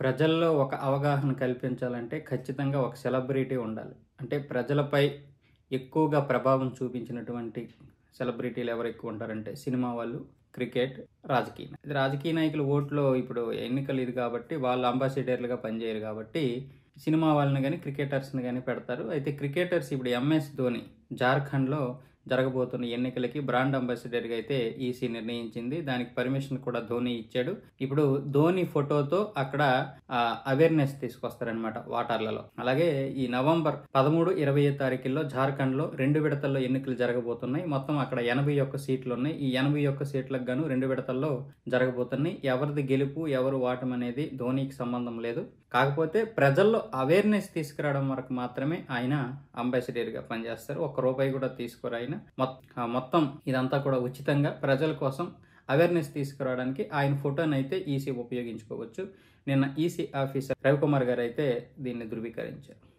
ప్రజల్లో ఒక అవగాహన కల్పించాలంటే ఖచ్చితంగా ఒక సెలబ్రిటీ ఉండాలి అంటే ప్రజలపై ఎక్కువగా ప్రభావం చూపించినటువంటి సెలబ్రిటీలు ఎవరు ఎక్కువ ఉంటారంటే సినిమా వాళ్ళు క్రికెట్ రాజకీయ రాజకీయ నాయకులు ఓట్లో ఇప్పుడు ఎన్నికలు ఇది కాబట్టి వాళ్ళు అంబాసిడర్లుగా పనిచేయరు కాబట్టి సినిమా వాళ్ళని కానీ క్రికెటర్స్ని కానీ పెడతారు అయితే క్రికెటర్స్ ఇప్పుడు ఎంఎస్ ధోని జార్ఖండ్లో జరగబోతున్న ఎన్నికలకి బ్రాండ్ అంబాసిడర్గా అయితే ఈసీ నిర్ణయించింది దానికి పర్మిషన్ కూడా ధోని ఇచ్చాడు ఇప్పుడు ధోని ఫోటోతో అక్కడ అవేర్నెస్ తీసుకొస్తారనమాట వాటర్లలో అలాగే ఈ నవంబర్ పదమూడు ఇరవై తారీఖుల్లో జార్ఖండ్లో రెండు విడతల్లో ఎన్నికలు జరగబోతున్నాయి మొత్తం అక్కడ ఎనభై ఒక్క సీట్లు ఉన్నాయి ఈ ఎనభై ఒక్క సీట్లకు గాను రెండు విడతల్లో జరగబోతున్నాయి ఎవరిది గెలుపు ఎవరు వాటం అనేది ధోనికి సంబంధం లేదు కాకపోతే ప్రజల్లో అవేర్నెస్ తీసుకురావడం వరకు మాత్రమే ఆయన అంబాసిడర్గా పనిచేస్తారు ఒక్క రూపాయి కూడా తీసుకురా ఆయన మొత్తం ఇదంతా కూడా ఉచితంగా ప్రజల కోసం అవేర్నెస్ తీసుకురావడానికి ఆయన ఫోటోని అయితే ఈసీ e ఉపయోగించుకోవచ్చు నిన్న ఈసీ e ఆఫీసర్ రవికుమార్ గారు అయితే దీన్ని ధృవీకరించారు